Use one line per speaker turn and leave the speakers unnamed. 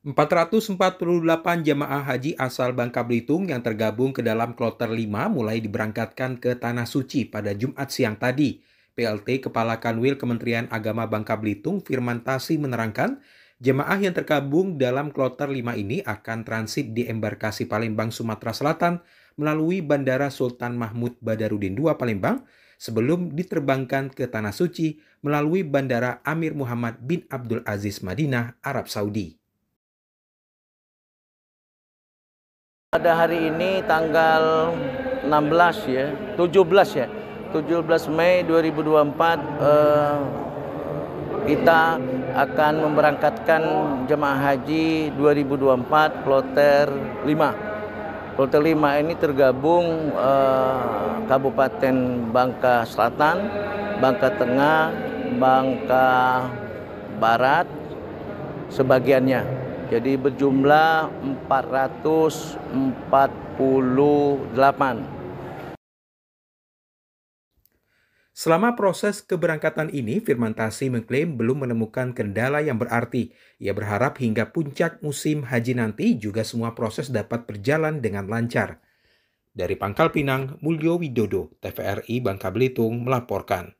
448 jemaah haji asal Bangka Belitung yang tergabung ke dalam kloter 5 mulai diberangkatkan ke Tanah Suci pada Jumat siang tadi. PLT Kepala Kanwil Kementerian Agama Bangka Belitung Firman Tasi menerangkan, jemaah yang tergabung dalam kloter 5 ini akan transit di embarkasi Palembang Sumatera Selatan melalui Bandara Sultan Mahmud Badarudin II Palembang sebelum diterbangkan ke Tanah Suci melalui Bandara Amir Muhammad bin Abdul Aziz Madinah, Arab Saudi.
Pada hari ini tanggal 16 ya, 17 ya, 17 Mei 2024 eh, kita akan memberangkatkan jemaah haji 2024 kloter 5. Kloter 5 ini tergabung eh, Kabupaten Bangka Selatan, Bangka Tengah, Bangka Barat sebagiannya jadi berjumlah
448. Selama proses keberangkatan ini, Firman Tasi mengklaim belum menemukan kendala yang berarti. Ia berharap hingga puncak musim haji nanti juga semua proses dapat berjalan dengan lancar. Dari Pangkal Pinang, Mulyo Widodo, TVRI Bangka Belitung melaporkan.